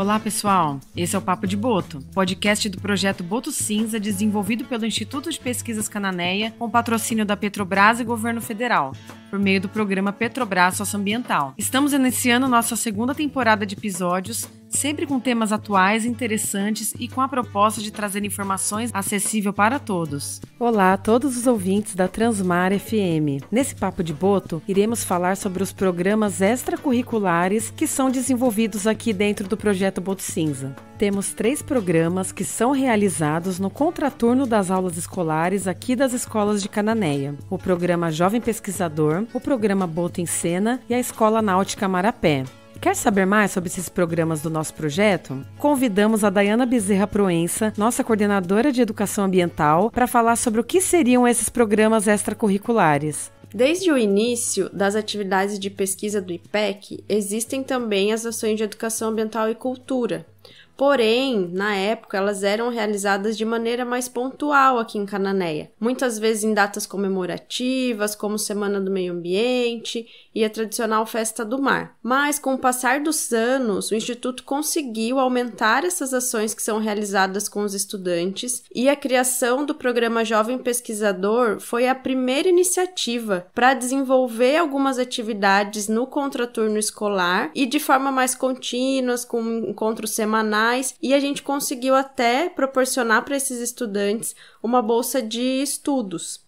Olá, pessoal. Esse é o Papo de Boto, podcast do projeto Boto Cinza, desenvolvido pelo Instituto de Pesquisas Cananéia, com patrocínio da Petrobras e Governo Federal, por meio do programa Petrobras Socioambiental. Estamos iniciando nossa segunda temporada de episódios sempre com temas atuais, interessantes e com a proposta de trazer informações acessível para todos. Olá a todos os ouvintes da Transmar FM. Nesse papo de boto, iremos falar sobre os programas extracurriculares que são desenvolvidos aqui dentro do projeto Boto Cinza. Temos três programas que são realizados no contraturno das aulas escolares aqui das escolas de Cananéia: o programa Jovem Pesquisador, o programa Boto em Cena e a Escola Náutica Marapé. Quer saber mais sobre esses programas do nosso projeto? Convidamos a Dayana Bezerra Proença, nossa coordenadora de educação ambiental, para falar sobre o que seriam esses programas extracurriculares. Desde o início das atividades de pesquisa do IPEC, existem também as ações de educação ambiental e cultura, Porém, na época, elas eram realizadas de maneira mais pontual aqui em Cananéia, muitas vezes em datas comemorativas, como Semana do Meio Ambiente e a tradicional Festa do Mar. Mas, com o passar dos anos, o Instituto conseguiu aumentar essas ações que são realizadas com os estudantes e a criação do programa Jovem Pesquisador foi a primeira iniciativa para desenvolver algumas atividades no contraturno escolar e de forma mais contínua, com encontros semanais mais, e a gente conseguiu até proporcionar para esses estudantes uma bolsa de estudos.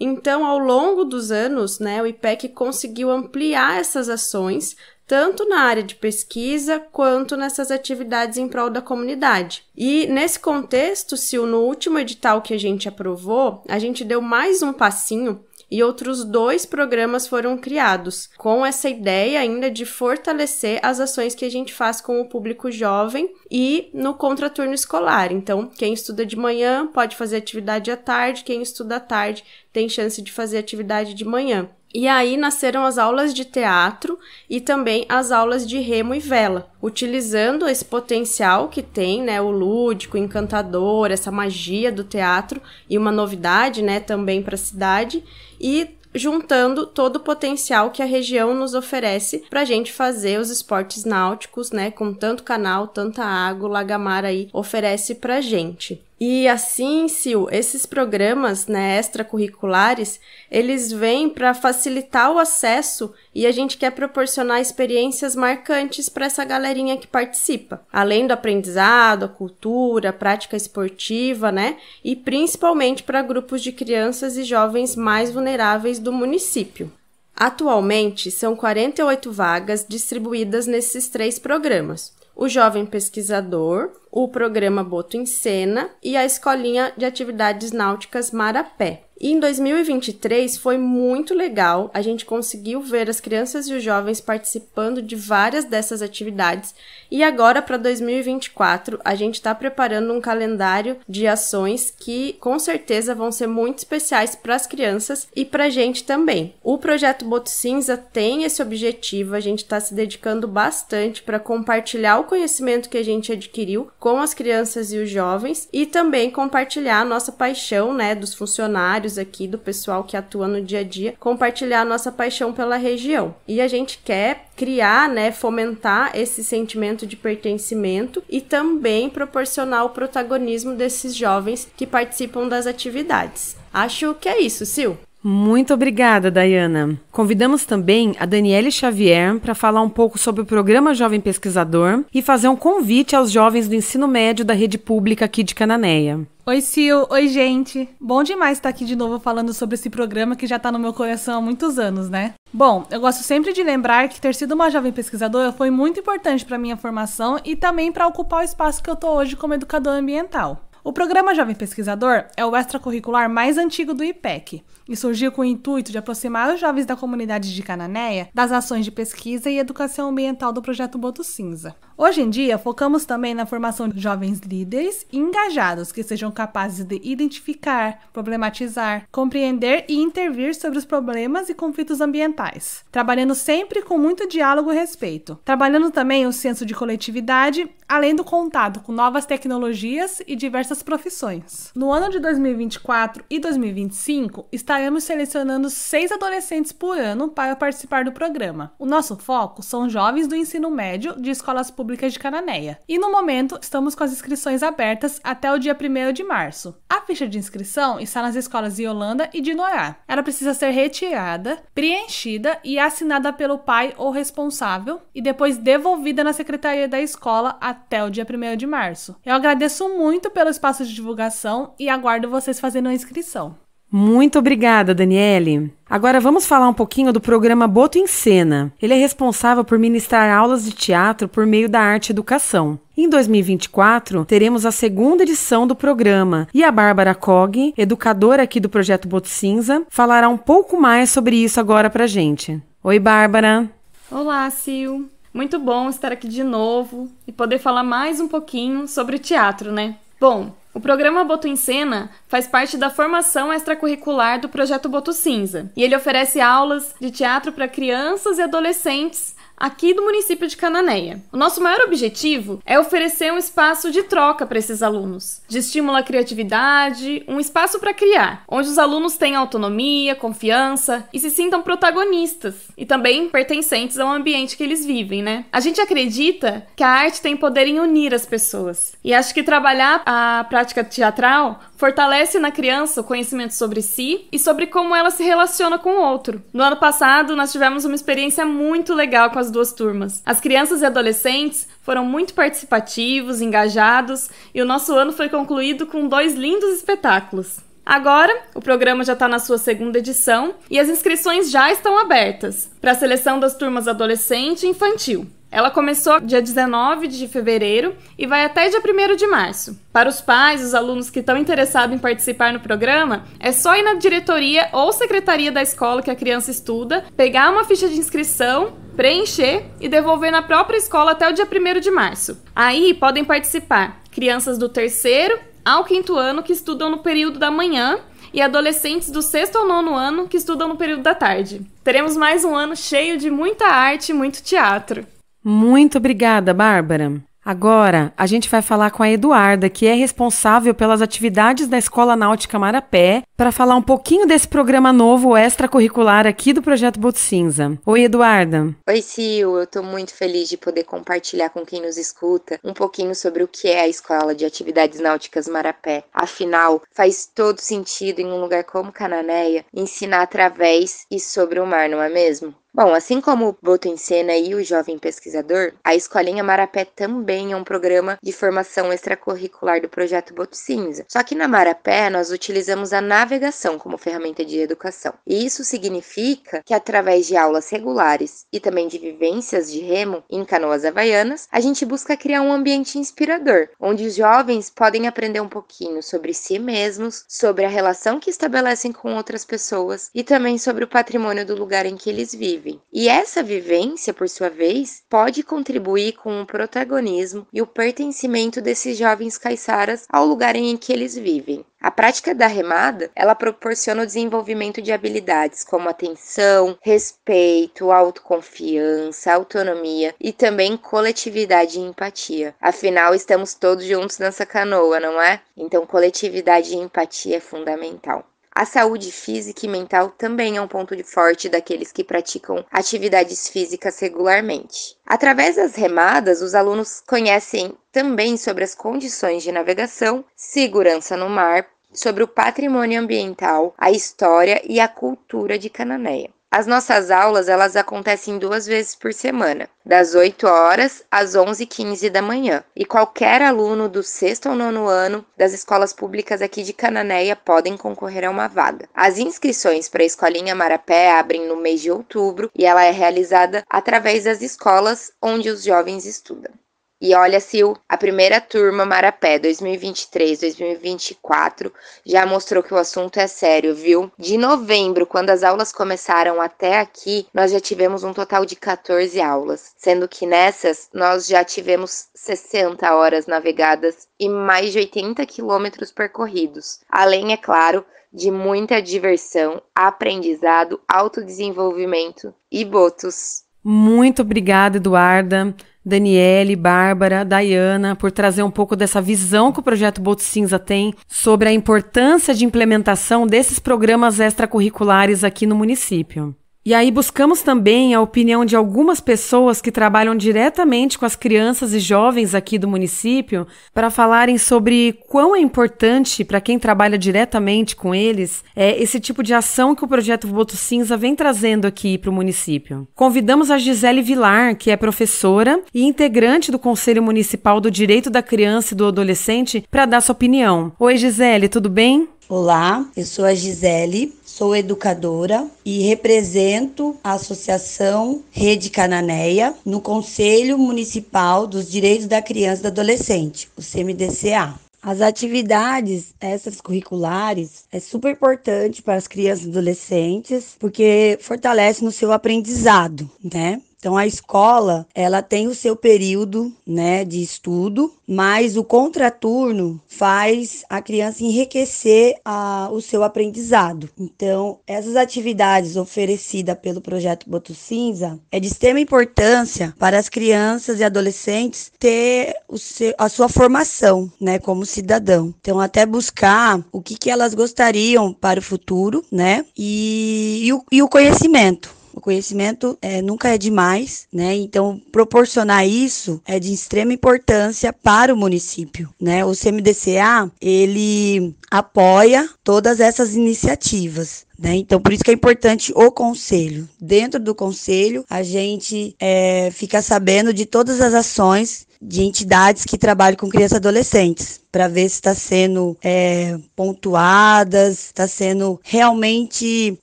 Então, ao longo dos anos, né, o IPEC conseguiu ampliar essas ações, tanto na área de pesquisa quanto nessas atividades em prol da comunidade. E nesse contexto, Sil, no último edital que a gente aprovou, a gente deu mais um passinho e outros dois programas foram criados, com essa ideia ainda de fortalecer as ações que a gente faz com o público jovem e no contraturno escolar. Então, quem estuda de manhã pode fazer atividade à tarde, quem estuda à tarde tem chance de fazer atividade de manhã. E aí nasceram as aulas de teatro e também as aulas de remo e vela, utilizando esse potencial que tem, né, o lúdico, encantador, essa magia do teatro e uma novidade, né, também para a cidade e juntando todo o potencial que a região nos oferece para a gente fazer os esportes náuticos, né, com tanto canal, tanta água, o Lagamar aí oferece para gente. E assim, Sil, esses programas né, extracurriculares, eles vêm para facilitar o acesso e a gente quer proporcionar experiências marcantes para essa galerinha que participa. Além do aprendizado, a cultura, a prática esportiva, né? E principalmente para grupos de crianças e jovens mais vulneráveis do município. Atualmente, são 48 vagas distribuídas nesses três programas: o Jovem Pesquisador, o programa Boto em Cena e a Escolinha de Atividades Náuticas Marapé. E em 2023 foi muito legal, a gente conseguiu ver as crianças e os jovens participando de várias dessas atividades. E agora para 2024, a gente está preparando um calendário de ações que com certeza vão ser muito especiais para as crianças e para a gente também. O projeto Boto Cinza tem esse objetivo, a gente está se dedicando bastante para compartilhar o conhecimento que a gente adquiriu com as crianças e os jovens e também compartilhar a nossa paixão, né, dos funcionários aqui, do pessoal que atua no dia a dia, compartilhar a nossa paixão pela região. E a gente quer criar, né, fomentar esse sentimento de pertencimento e também proporcionar o protagonismo desses jovens que participam das atividades. Acho que é isso, Sil. Muito obrigada, Dayana. Convidamos também a Daniele Xavier para falar um pouco sobre o programa Jovem Pesquisador e fazer um convite aos jovens do ensino médio da rede pública aqui de Cananéia. Oi, Sil. Oi, gente. Bom demais estar aqui de novo falando sobre esse programa que já está no meu coração há muitos anos, né? Bom, eu gosto sempre de lembrar que ter sido uma jovem pesquisadora foi muito importante para minha formação e também para ocupar o espaço que eu estou hoje como educadora ambiental. O programa Jovem Pesquisador é o extracurricular mais antigo do IPEC e surgiu com o intuito de aproximar os jovens da comunidade de Cananéia das ações de pesquisa e educação ambiental do projeto Boto Cinza. Hoje em dia, focamos também na formação de jovens líderes engajados que sejam capazes de identificar, problematizar, compreender e intervir sobre os problemas e conflitos ambientais, trabalhando sempre com muito diálogo e respeito, trabalhando também o senso de coletividade, além do contato com novas tecnologias e diversas profissões. No ano de 2024 e 2025, estaremos selecionando seis adolescentes por ano para participar do programa. O nosso foco são jovens do ensino médio de escolas públicas República de Cananéia. E no momento, estamos com as inscrições abertas até o dia 1 de março. A ficha de inscrição está nas escolas de Holanda e de Noia. Ela precisa ser retirada, preenchida e assinada pelo pai ou responsável e depois devolvida na secretaria da escola até o dia 1 de março. Eu agradeço muito pelo espaço de divulgação e aguardo vocês fazendo a inscrição. Muito obrigada, Daniele. Agora vamos falar um pouquinho do programa Boto em Cena. Ele é responsável por ministrar aulas de teatro por meio da arte e educação. Em 2024, teremos a segunda edição do programa e a Bárbara Cog, educadora aqui do projeto Boto Cinza, falará um pouco mais sobre isso agora pra gente. Oi, Bárbara. Olá, Sil. Muito bom estar aqui de novo e poder falar mais um pouquinho sobre teatro, né? Bom, o programa Boto em Cena faz parte da formação extracurricular do projeto Boto Cinza, e ele oferece aulas de teatro para crianças e adolescentes aqui do município de Cananéia. O nosso maior objetivo é oferecer um espaço de troca para esses alunos, de estímulo à criatividade, um espaço para criar, onde os alunos tenham autonomia, confiança e se sintam protagonistas e também pertencentes ao ambiente que eles vivem, né? A gente acredita que a arte tem poder em unir as pessoas e acho que trabalhar a prática teatral fortalece na criança o conhecimento sobre si e sobre como ela se relaciona com o outro. No ano passado, nós tivemos uma experiência muito legal com as as duas turmas. As crianças e adolescentes foram muito participativos, engajados e o nosso ano foi concluído com dois lindos espetáculos. Agora, o programa já está na sua segunda edição e as inscrições já estão abertas para a seleção das turmas adolescente e infantil. Ela começou dia 19 de fevereiro e vai até dia 1 de março. Para os pais, os alunos que estão interessados em participar no programa, é só ir na diretoria ou secretaria da escola que a criança estuda, pegar uma ficha de inscrição preencher e devolver na própria escola até o dia 1 de março. Aí podem participar crianças do terceiro ao quinto ano que estudam no período da manhã e adolescentes do sexto ao nono ano que estudam no período da tarde. Teremos mais um ano cheio de muita arte e muito teatro. Muito obrigada, Bárbara. Agora, a gente vai falar com a Eduarda, que é responsável pelas atividades da Escola Náutica Marapé para falar um pouquinho desse programa novo extracurricular aqui do Projeto Boto Cinza. Oi, Eduarda. Oi, Sil. Eu estou muito feliz de poder compartilhar com quem nos escuta um pouquinho sobre o que é a Escola de Atividades Náuticas Marapé. Afinal, faz todo sentido em um lugar como Cananéia ensinar através e sobre o mar, não é mesmo? Bom, assim como o Boto em Cena e o Jovem Pesquisador, a Escolinha Marapé também é um programa de formação extracurricular do projeto Boto Cinza. Só que na Marapé nós utilizamos a nave navegação como ferramenta de educação. E isso significa que, através de aulas regulares e também de vivências de remo em canoas havaianas, a gente busca criar um ambiente inspirador, onde os jovens podem aprender um pouquinho sobre si mesmos, sobre a relação que estabelecem com outras pessoas e também sobre o patrimônio do lugar em que eles vivem. E essa vivência, por sua vez, pode contribuir com o protagonismo e o pertencimento desses jovens caiçaras ao lugar em que eles vivem. A prática da remada, ela proporciona o desenvolvimento de habilidades como atenção, respeito, autoconfiança, autonomia e também coletividade e empatia. Afinal, estamos todos juntos nessa canoa, não é? Então, coletividade e empatia é fundamental. A saúde física e mental também é um ponto de forte daqueles que praticam atividades físicas regularmente. Através das remadas, os alunos conhecem também sobre as condições de navegação, segurança no mar, sobre o patrimônio ambiental, a história e a cultura de Cananéia. As nossas aulas, elas acontecem duas vezes por semana, das 8 horas às 11h15 da manhã. E qualquer aluno do sexto ou nono ano das escolas públicas aqui de Cananéia podem concorrer a uma vaga. As inscrições para a Escolinha Marapé abrem no mês de outubro e ela é realizada através das escolas onde os jovens estudam. E olha, Sil, a primeira turma Marapé 2023-2024 já mostrou que o assunto é sério, viu? De novembro, quando as aulas começaram até aqui, nós já tivemos um total de 14 aulas, sendo que nessas nós já tivemos 60 horas navegadas e mais de 80 quilômetros percorridos. Além, é claro, de muita diversão, aprendizado, autodesenvolvimento e botos. Muito obrigada, Eduarda. Daniele, Bárbara, Dayana, por trazer um pouco dessa visão que o projeto Boto Cinza tem sobre a importância de implementação desses programas extracurriculares aqui no município. E aí buscamos também a opinião de algumas pessoas que trabalham diretamente com as crianças e jovens aqui do município para falarem sobre quão é importante para quem trabalha diretamente com eles é esse tipo de ação que o projeto Boto Cinza vem trazendo aqui para o município. Convidamos a Gisele Vilar, que é professora e integrante do Conselho Municipal do Direito da Criança e do Adolescente, para dar sua opinião. Oi, Gisele, tudo bem? Olá, eu sou a Gisele, sou educadora e represento a Associação Rede Cananeia no Conselho Municipal dos Direitos da Criança e do Adolescente, o CMDCA. As atividades essas curriculares é super importante para as crianças e adolescentes, porque fortalece no seu aprendizado, né? Então a escola, ela tem o seu período, né, de estudo, mas o contraturno faz a criança enriquecer a, o seu aprendizado. Então, essas atividades oferecidas pelo projeto Boto Cinza é de extrema importância para as crianças e adolescentes ter seu, a sua formação, né, como cidadão. Então, até buscar o que, que elas gostariam para o futuro, né, e, e, o, e o conhecimento. O conhecimento é, nunca é demais, né? Então, proporcionar isso é de extrema importância para o município, né? O CMDCA, ele apoia todas essas iniciativas, né? Então, por isso que é importante o conselho. Dentro do conselho, a gente é, fica sabendo de todas as ações de entidades que trabalham com crianças e adolescentes, para ver se está sendo é, pontuadas, está sendo realmente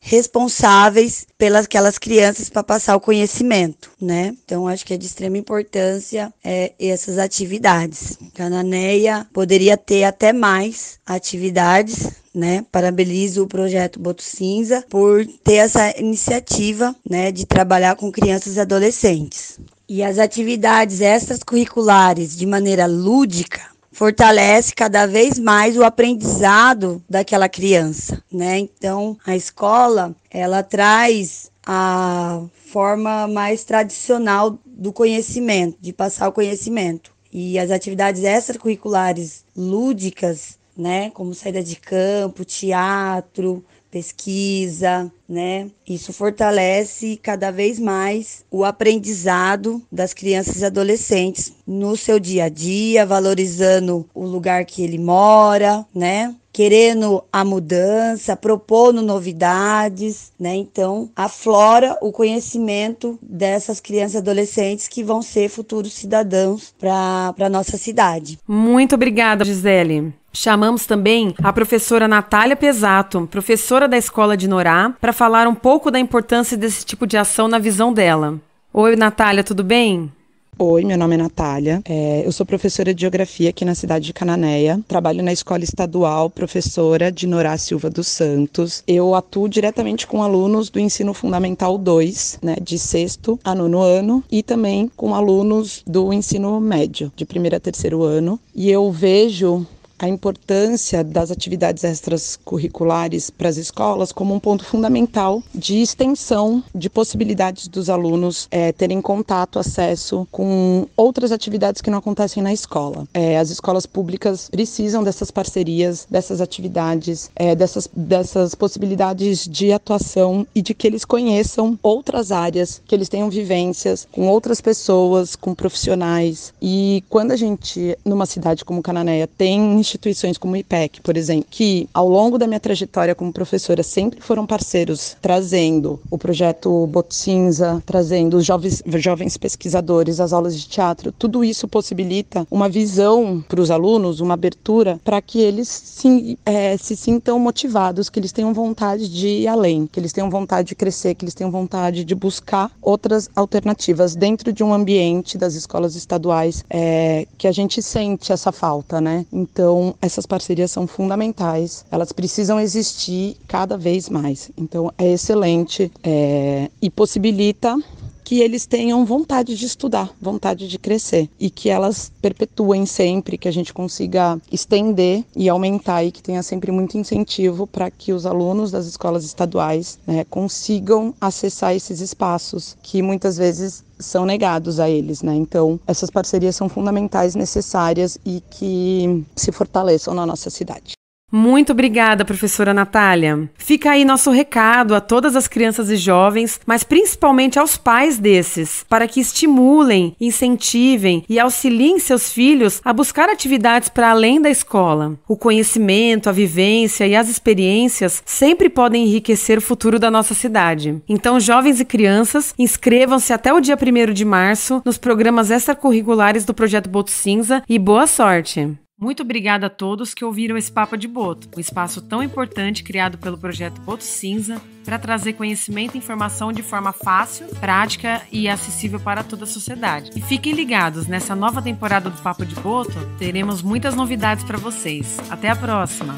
responsáveis pelas aquelas crianças para passar o conhecimento, né? Então acho que é de extrema importância é, essas atividades. Cananeia poderia ter até mais atividades, né? Parabenizo o projeto Boto Cinza por ter essa iniciativa, né, de trabalhar com crianças e adolescentes. E as atividades extracurriculares de maneira lúdica fortalece cada vez mais o aprendizado daquela criança, né? Então, a escola, ela traz a forma mais tradicional do conhecimento, de passar o conhecimento. E as atividades extracurriculares lúdicas, né, como saída de campo, teatro, pesquisa, né? Isso fortalece cada vez mais o aprendizado das crianças e adolescentes no seu dia a dia, valorizando o lugar que ele mora, né? querendo a mudança, propondo novidades, né? Então, aflora o conhecimento dessas crianças e adolescentes que vão ser futuros cidadãos para a nossa cidade. Muito obrigada, Gisele. Chamamos também a professora Natália Pesato, professora da Escola de Norá, para falar um pouco da importância desse tipo de ação na visão dela. Oi, Natália, tudo bem? Oi, meu nome é Natália. É, eu sou professora de Geografia aqui na cidade de Cananéia. Trabalho na Escola Estadual Professora de Norá Silva dos Santos. Eu atuo diretamente com alunos do Ensino Fundamental 2, né, de sexto a nono ano, e também com alunos do Ensino Médio, de primeiro a terceiro ano. E eu vejo a importância das atividades extracurriculares para as escolas como um ponto fundamental de extensão de possibilidades dos alunos é, terem contato, acesso com outras atividades que não acontecem na escola. É, as escolas públicas precisam dessas parcerias, dessas atividades, é, dessas, dessas possibilidades de atuação e de que eles conheçam outras áreas, que eles tenham vivências com outras pessoas, com profissionais. E quando a gente, numa cidade como Cananéia, tem instituições como o IPEC, por exemplo, que ao longo da minha trajetória como professora sempre foram parceiros, trazendo o projeto Boto Cinza, trazendo os jovens, jovens pesquisadores, as aulas de teatro, tudo isso possibilita uma visão para os alunos, uma abertura para que eles se, é, se sintam motivados, que eles tenham vontade de ir além, que eles tenham vontade de crescer, que eles tenham vontade de buscar outras alternativas dentro de um ambiente das escolas estaduais é, que a gente sente essa falta, né? Então, então, essas parcerias são fundamentais, elas precisam existir cada vez mais. Então, é excelente é, e possibilita que eles tenham vontade de estudar, vontade de crescer e que elas perpetuem sempre, que a gente consiga estender e aumentar e que tenha sempre muito incentivo para que os alunos das escolas estaduais né, consigam acessar esses espaços que muitas vezes são negados a eles, né? Então, essas parcerias são fundamentais, necessárias e que se fortaleçam na nossa cidade. Muito obrigada, professora Natália. Fica aí nosso recado a todas as crianças e jovens, mas principalmente aos pais desses, para que estimulem, incentivem e auxiliem seus filhos a buscar atividades para além da escola. O conhecimento, a vivência e as experiências sempre podem enriquecer o futuro da nossa cidade. Então, jovens e crianças, inscrevam-se até o dia 1 de março nos programas extracurriculares do Projeto Boto Cinza e boa sorte! Muito obrigada a todos que ouviram esse Papo de Boto, um espaço tão importante criado pelo projeto Boto Cinza para trazer conhecimento e informação de forma fácil, prática e acessível para toda a sociedade. E fiquem ligados, nessa nova temporada do Papo de Boto, teremos muitas novidades para vocês. Até a próxima!